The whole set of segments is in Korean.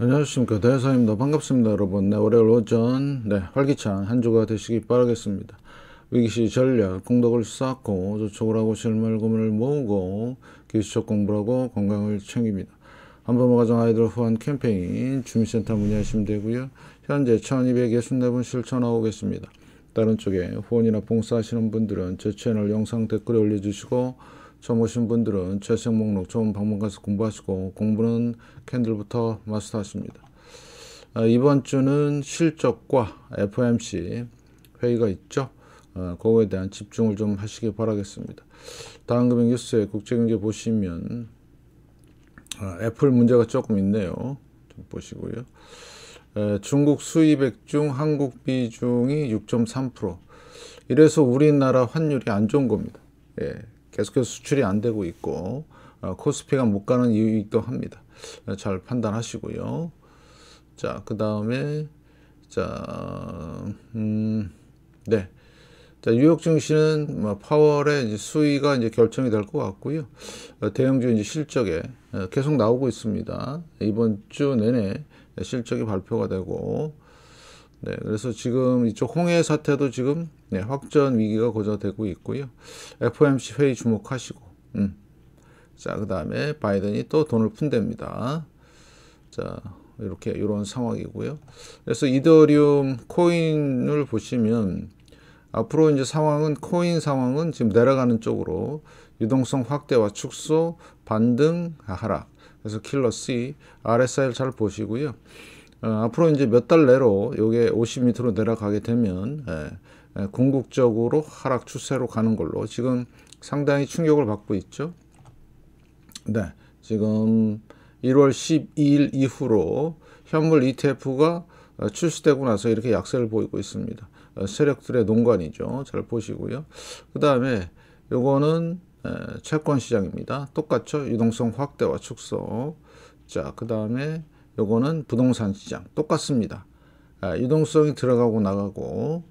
안녕하십니까 대사입니다 네, 반갑습니다 여러분 네, 월요일 오전 네, 활기찬 한 주가 되시기 바라겠습니다 위기시 전략 공덕을 쌓고 저축을 하고 실물금을 모으고 기술적 공부를 하고 건강을 챙깁니다 한번 가정 아이들 후원 캠페인 주민센터 문의하시면 되고요 현재 1264분 실천하고 계십니다 다른 쪽에 후원이나 봉사하시는 분들은 제 채널 영상 댓글에 올려주시고 처음 오신 분들은 재생 목록 처음 방문가서 공부하시고 공부는 캔들부터 마스터하십니다. 아, 이번 주는 실적과 FOMC 회의가 있죠. 아, 그거에 대한 집중을 좀 하시기 바라겠습니다. 다음 금융 뉴스에 국제경제 보시면 아, 애플 문제가 조금 있네요. 좀 보시고요. 에, 중국 수입액 중 한국 비중이 6.3% 이래서 우리나라 환율이 안 좋은 겁니다. 예, 계속해서 수출이 안 되고 있고 어, 코스피가 못 가는 이유이기도 합니다. 어, 잘 판단하시고요. 자, 그 다음에 자, 음, 네. 자, 뉴욕 증시는 뭐 파월의 이제 수위가 이제 결정이 될 것 같고요. 어, 대형주 이제 실적에 계속 나오고 있습니다. 이번 주 내내 실적이 발표가 되고 네, 그래서 지금 이쪽 홍해 사태도 지금 네, 확전 위기가 고조되고 있고요. FOMC 회의 주목하시고, 음. 자, 그 다음에 바이든이 또 돈을 푼답니다. 자, 이렇게 이런 상황이고요. 그래서 이더리움 코인을 보시면 앞으로 이제 상황은 코인 상황은 지금 내려가는 쪽으로 유동성 확대와 축소, 반등, 하락. 그래서 킬러 C, RSI를 잘 보시고요. 어, 앞으로 이제 몇 달 내로 요게 50m로 내려가게 되면 예, 예, 궁극적으로 하락 추세로 가는 걸로 지금 상당히 충격을 받고 있죠. 네, 지금 1월 12일 이후로 현물 ETF가 어, 출시되고 나서 이렇게 약세를 보이고 있습니다. 어, 세력들의 농간이죠. 잘 보시고요. 그 다음에 요거는 채권 시장입니다. 똑같죠. 유동성 확대와 축소. 자, 그 다음에 요거는 부동산 시장 똑같습니다. 아, 유동성이 들어가고 나가고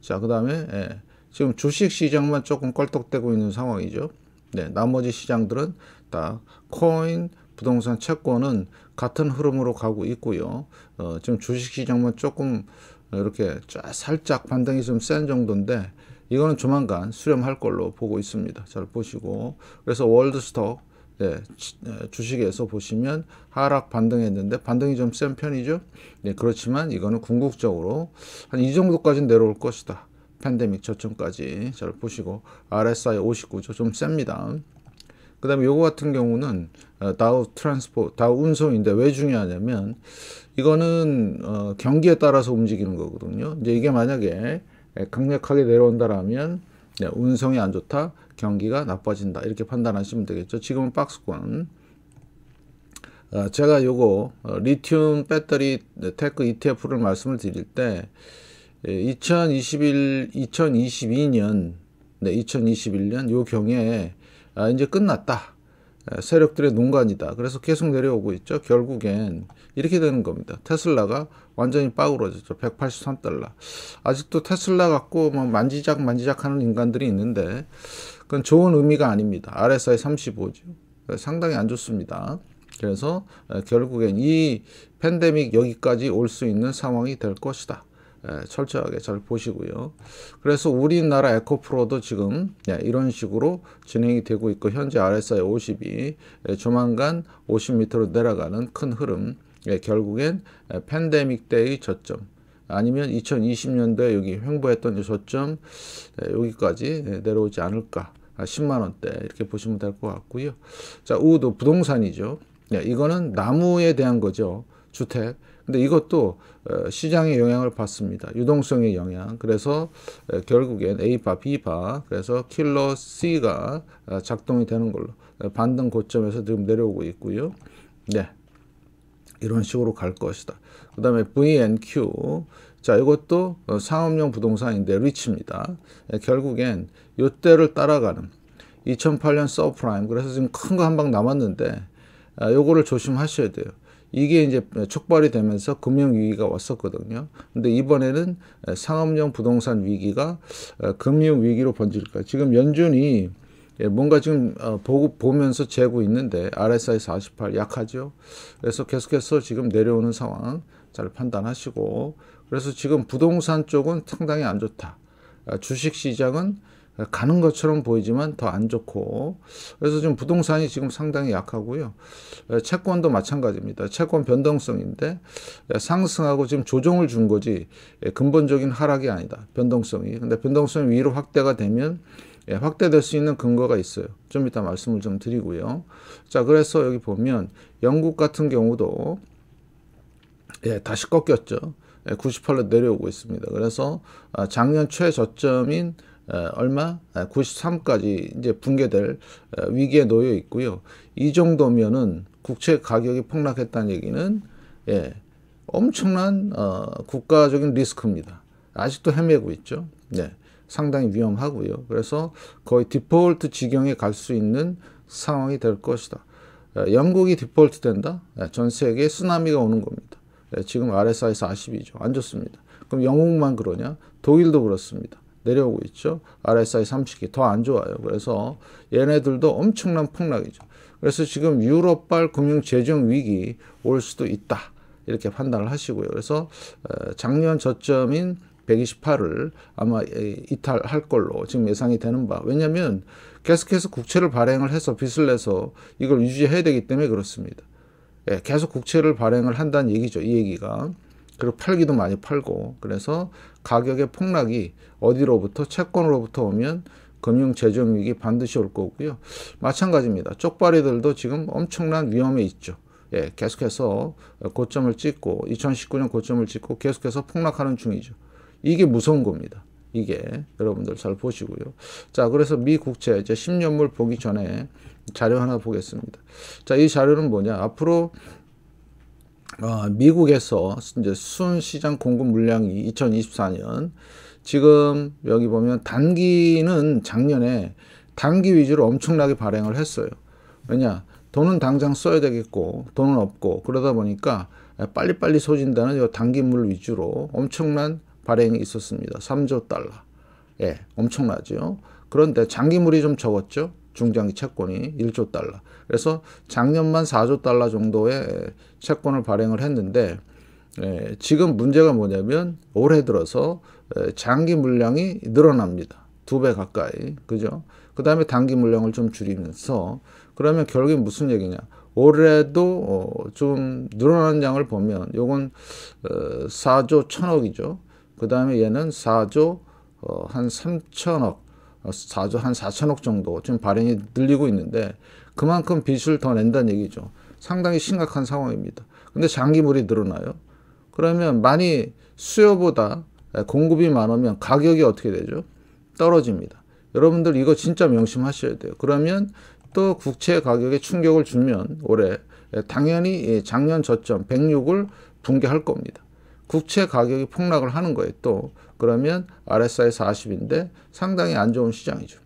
자그 다음에 예, 지금 주식 시장만 조금 껄떡대고 있는 상황이죠. 네, 나머지 시장들은 다 코인, 부동산, 채권은 같은 흐름으로 가고 있고요. 어, 지금 주식 시장만 조금 이렇게 살짝 반등이 좀 센 정도인데 이거는 조만간 수렴할 걸로 보고 있습니다. 잘 보시고 그래서 월드스톡 네, 주식에서 보시면 하락 반등했는데 반등이 좀 센 편이죠. 네, 그렇지만 이거는 궁극적으로 한 이 정도까지는 내려올 것이다. 팬데믹 저점까지 잘 보시고 RSI 59죠. 좀 셉니다. 그 다음에 요거 같은 경우는 어, 다우 트랜스포, 다우 운송인데 왜 중요하냐면 이거는 어, 경기에 따라서 움직이는 거거든요. 이제 이게 만약에 예, 강력하게 내려온다라면 네, 운송이 안 좋다. 경기가 나빠진다 이렇게 판단하시면 되겠죠 지금은 박스권 어, 제가 요거 어, 리튬 배터리 테크 ETF를 말씀을 드릴 때 2021, 예, 2022년 네, 2021년 요 경에 아, 이제 끝났다 예, 세력들의 농간이다. 그래서 계속 내려오고 있죠. 결국엔 이렇게 되는 겁니다. 테슬라가 완전히 빠그러졌죠. 183달러. 아직도 테슬라 갖고 뭐 만지작 만지작 하는 인간들이 있는데 그건 좋은 의미가 아닙니다. RSI 35죠. 상당히 안 좋습니다. 그래서 결국엔 이 팬데믹 여기까지 올 수 있는 상황이 될 것이다. 철저하게 잘 보시고요. 그래서 우리나라 에코프로도 지금 예, 이런 식으로 진행이 되고 있고 현재 RSI 50이 조만간 50m로 내려가는 큰 흐름 결국엔 팬데믹 때의 저점 아니면 2020년도에 여기 횡보했던 이소점 네, 여기까지 네, 내려오지 않을까 10만원대 아, 이렇게 보시면 될 것 같고요 자 우도 부동산이죠 네, 이거는 나무에 대한 거죠 주택 근데 이것도 어, 시장의 영향을 받습니다. 유동성의 영향. 그래서 결국엔 A파, B파, 그래서 킬러 C가 아, 작동이 되는 걸로 반등 고점에서 지금 내려오고 있고요. 네. 이런 식으로 갈 것이다. 그 다음에 VNQ 자 이것도 어, 상업용 부동산인데 리치입니다. 예, 결국엔 이때를 따라가는 2008년 서프라임 그래서 지금 큰 거 한 방 남았는데 아, 요거를 조심하셔야 돼요. 이게 이제 촉발이 되면서 금융 위기가 왔었거든요. 근데 이번에는 상업용 부동산 위기가 어, 금융 위기로 번질까. 지금 연준이 예, 뭔가 지금 어, 보고 보면서 재고 있는데 RSI 48 약하죠. 그래서 계속해서 지금 내려오는 상황 잘 판단하시고 그래서 지금 부동산 쪽은 상당히 안 좋다. 아, 주식 시장은 가는 것처럼 보이지만 더 안 좋고 그래서 지금 부동산이 지금 상당히 약하고요 예, 채권도 마찬가지입니다 채권 변동성인데 예, 상승하고 지금 조정을 준 거지 예, 근본적인 하락이 아니다 변동성이 근데 변동성이 위로 확대가 되면 예, 확대될 수 있는 근거가 있어요. 좀 이따 말씀을 좀 드리고요. 자, 그래서 여기 보면 영국 같은 경우도 예, 다시 꺾였죠. 예, 98로 내려오고 있습니다. 그래서 아, 작년 최저점인 얼마? 93까지 이제 붕괴될 위기에 놓여 있고요. 이 정도면은 국채 가격이 폭락했다는 얘기는 예, 엄청난 어, 국가적인 리스크입니다. 아직도 헤매고 있죠. 네. 상당히 위험하고요. 그래서 거의 디폴트 지경에 갈 수 있는 상황이 될 것이다. 예, 영국이 디폴트 된다? 예, 전 세계에 쓰나미가 오는 겁니다. 예, 지금 RSI 40이죠. 안 좋습니다. 그럼 영국만 그러냐? 독일도 그렇습니다. 내려오고 있죠. RSI 30이 더 안 좋아요. 그래서 얘네들도 엄청난 폭락이죠. 그래서 지금 유럽발 금융 재정 위기 올 수도 있다. 이렇게 판단을 하시고요. 그래서 어, 작년 저점인 128을 아마 이탈할 걸로 지금 예상이 되는 바. 왜냐하면 계속해서 국채를 발행을 해서 빚을 내서 이걸 유지해야 되기 때문에 그렇습니다. 예, 계속 국채를 발행을 한다는 얘기죠. 이 얘기가. 그리고 팔기도 많이 팔고 그래서 가격의 폭락이 어디로부터 채권으로부터 오면 금융 재정 위기 반드시 올 거고요. 마찬가지입니다. 쪽발이들도 지금 엄청난 위험에 있죠. 예, 계속해서 고점을 찍고 2019년 고점을 찍고 계속해서 폭락하는 중이죠. 이게 무서운 겁니다. 이게 여러분들 잘 보시고요. 자, 그래서 미 국채 이제 10년물 보기 전에 자료 하나 보겠습니다. 자, 이 자료는 뭐냐? 앞으로 어, 미국에서 이제 순 시장 공급 물량이 2024년 지금 여기 보면 단기는 작년에 단기 위주로 엄청나게 발행을 했어요. 왜냐? 돈은 당장 써야 되겠고 돈은 없고 그러다 보니까 빨리빨리 소진되는 요 단기물 위주로 엄청난 발행이 있었습니다. 3조 달러. 예, 엄청나죠. 그런데 장기물이 좀 적었죠. 중장기 채권이 1조 달러. 그래서 작년만 4조 달러 정도의 채권을 발행을 했는데 예, 지금 문제가 뭐냐면 올해 들어서 예, 장기 물량이 늘어납니다. 두 배 가까이. 그죠? 그 다음에 단기 물량을 좀 줄이면서 그러면 결국 무슨 얘기냐. 올해도 어, 좀 늘어난 양을 보면 요건 4조 어, 천억이죠. 그 다음에 얘는 4조 어, 한 3천억, 4조 어, 한 4천억 정도 지금 발행이 늘리고 있는데 그만큼 빚을 더 낸다는 얘기죠. 상당히 심각한 상황입니다. 근데 장기물이 늘어나요. 그러면 많이 수요보다 공급이 많으면 가격이 어떻게 되죠? 떨어집니다. 여러분들 이거 진짜 명심하셔야 돼요. 그러면 또 국채 가격에 충격을 주면 올해 당연히 작년 저점 106을 붕괴할 겁니다. 국채 가격이 폭락을 하는 거예요. 또 그러면 RSI 40인데 상당히 안 좋은 시장이죠.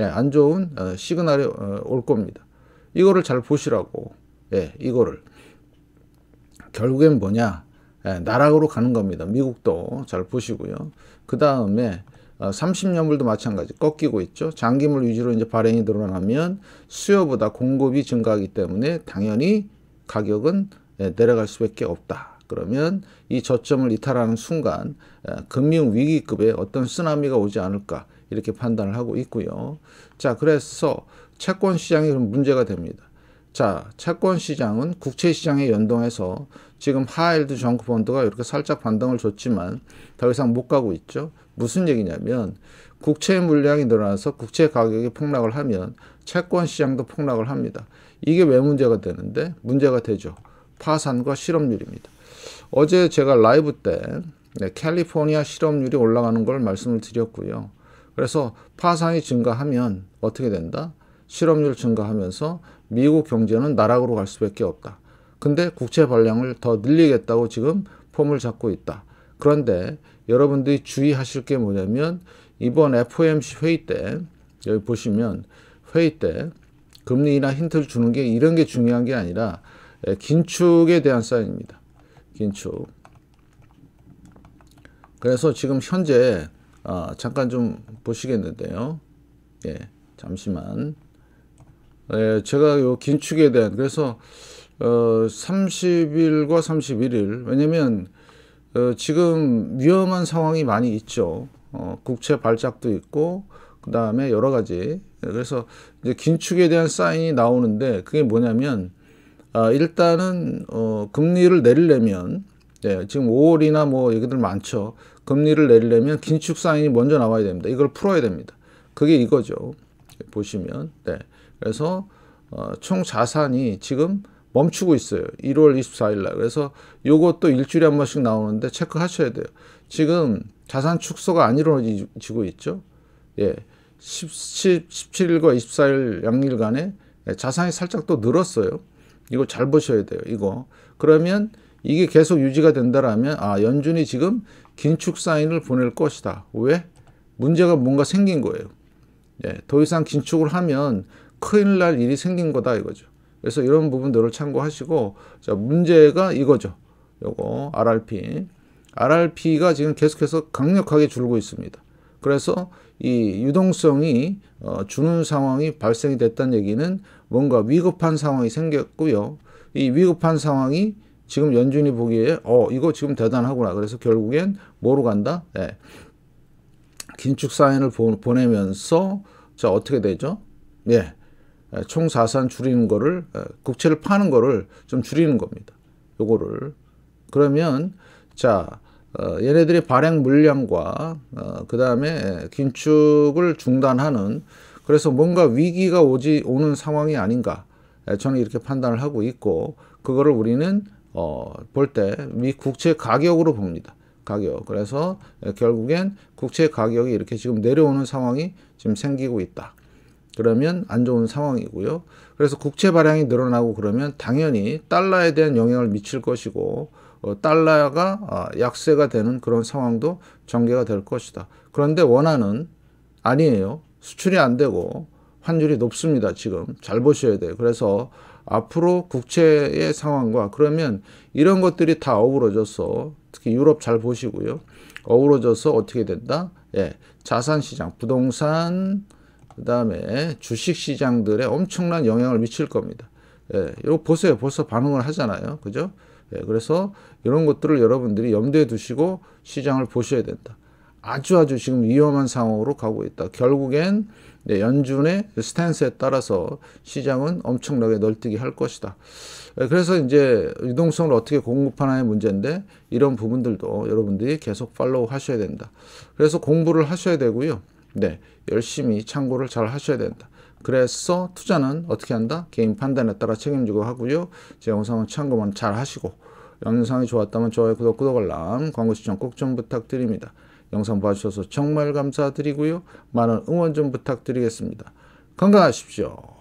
예, 안 좋은 어, 시그널이 어, 올 겁니다. 이거를 잘 보시라고. 예, 이거를 결국엔 뭐냐? 예, 나락으로 가는 겁니다. 미국도 잘 보시고요. 그 다음에 30년물도 어, 마찬가지 꺾이고 있죠. 장기물 위주로 이제 발행이 늘어나면 수요보다 공급이 증가하기 때문에 당연히 가격은 예, 내려갈 수밖에 없다. 그러면 이 저점을 이탈하는 순간 금융 위기급의 어떤 쓰나미가 오지 않을까 이렇게 판단을 하고 있고요. 자, 그래서 채권 시장이 그럼 문제가 됩니다. 자, 채권 시장은 국채 시장에 연동해서 지금 하일드 정크 펀드가 이렇게 살짝 반등을 줬지만 더 이상 못 가고 있죠. 무슨 얘기냐면 국채 물량이 늘어나서 국채 가격이 폭락을 하면 채권 시장도 폭락을 합니다. 이게 왜 문제가 되는데 문제가 되죠. 파산과 실업률입니다. 어제 제가 라이브 때 네, 캘리포니아 실업률이 올라가는 걸 말씀을 드렸고요. 그래서 파산이 증가하면 어떻게 된다? 실업률 증가하면서 미국 경제는 나락으로 갈 수밖에 없다. 근데 국채 발량을 더 늘리겠다고 지금 폼을 잡고 있다. 그런데 여러분들이 주의하실 게 뭐냐면 이번 FOMC 회의 때 여기 보시면 회의 때 금리 인하 힌트를 주는 게 이런 게 중요한 게 아니라 예, 긴축에 대한 사인입니다. 긴축. 그래서 지금 현재 아, 잠깐 좀 보시겠는데요. 예, 잠시만. 예, 제가 요 긴축에 대한 그래서 어, 30일과 31일 왜냐면 어, 지금 위험한 상황이 많이 있죠. 어, 국채 발작도 있고 그 다음에 여러 가지 그래서 이제 긴축에 대한 사인이 나오는데 그게 뭐냐면 아, 일단은 어, 금리를 내리려면 예, 지금 5월이나 뭐 얘기들 많죠. 금리를 내리려면 긴축 사인이 먼저 나와야 됩니다. 이걸 풀어야 됩니다. 그게 이거죠. 보시면 네. 그래서 어, 총 자산이 지금 멈추고 있어요. 1월 24일 날. 그래서 요것도 일주일에 한 번씩 나오는데 체크하셔야 돼요. 지금 자산 축소가 안 이루어지고 있죠. 예. 17, 17일과 24일 양일간에 예, 자산이 살짝 또 늘었어요. 이거 잘 보셔야 돼요. 이거. 그러면 이게 계속 유지가 된다라면 아 연준이 지금 긴축 사인을 보낼 것이다. 왜? 문제가 뭔가 생긴 거예요. 예, 더 이상 긴축을 하면 큰일 날 일이 생긴 거다 이거죠. 그래서 이런 부분들을 참고하시고 자 문제가 이거죠. 요거 RRP. RRP가 지금 계속해서 강력하게 줄고 있습니다. 그래서 이 유동성이 어, 주는 상황이 발생이 됐다는 얘기는 뭔가 위급한 상황이 생겼고요. 이 위급한 상황이 지금 연준이 보기에 어 이거 지금 대단하구나. 그래서 결국엔 뭐로 간다? 네. 긴축 사인을 보, 내면서 자 어떻게 되죠? 예. 총 자산 줄이는 거를 국채를 파는 거를 좀 줄이는 겁니다. 요거를 그러면 자 어, 얘네들이 발행 물량과 어, 그 다음에 긴축을 중단하는 그래서 뭔가 위기가 오지 오는 상황이 아닌가 예, 저는 이렇게 판단을 하고 있고 그거를 우리는 어, 볼때 미 국채 가격으로 봅니다. 가격. 그래서 예, 결국엔 국채 가격이 이렇게 지금 내려오는 상황이 지금 생기고 있다. 그러면 안 좋은 상황이고요. 그래서 국채 발행이 늘어나고 그러면 당연히 달러에 대한 영향을 미칠 것이고 어, 달러가 아, 약세가 되는 그런 상황도 전개가 될 것이다. 그런데 원하는 아니에요. 수출이 안 되고 환율이 높습니다. 지금 잘 보셔야 돼요. 그래서 앞으로 국채의 상황과 그러면 이런 것들이 다 어우러져서 특히 유럽 잘 보시고요. 어우러져서 어떻게 된다? 예, 자산 시장, 부동산, 그 다음에 주식 시장들에 엄청난 영향을 미칠 겁니다. 예, 이거 보세요. 벌써 반응을 하잖아요. 그죠? 예, 그래서 이런 것들을 여러분들이 염두에 두시고 시장을 보셔야 된다. 아주 아주 지금 위험한 상황으로 가고 있다. 결국엔 네, 연준의 그 스탠스에 따라서 시장은 엄청나게 널뛰기 할 것이다. 네, 그래서 이제 유동성을 어떻게 공급하나의 문제인데 이런 부분들도 여러분들이 계속 팔로우 하셔야 된다. 그래서 공부를 하셔야 되고요. 네, 열심히 참고를 잘 하셔야 된다. 그래서 투자는 어떻게 한다? 개인 판단에 따라 책임지고 하고요. 제 영상은 참고만 잘 하시고 영상이 좋았다면 좋아요, 구독, 구독, 알람, 광고 시청 꼭 좀 부탁드립니다. 영상 봐주셔서 정말 감사드리고요. 많은 응원 좀 부탁드리겠습니다. 건강하십시오.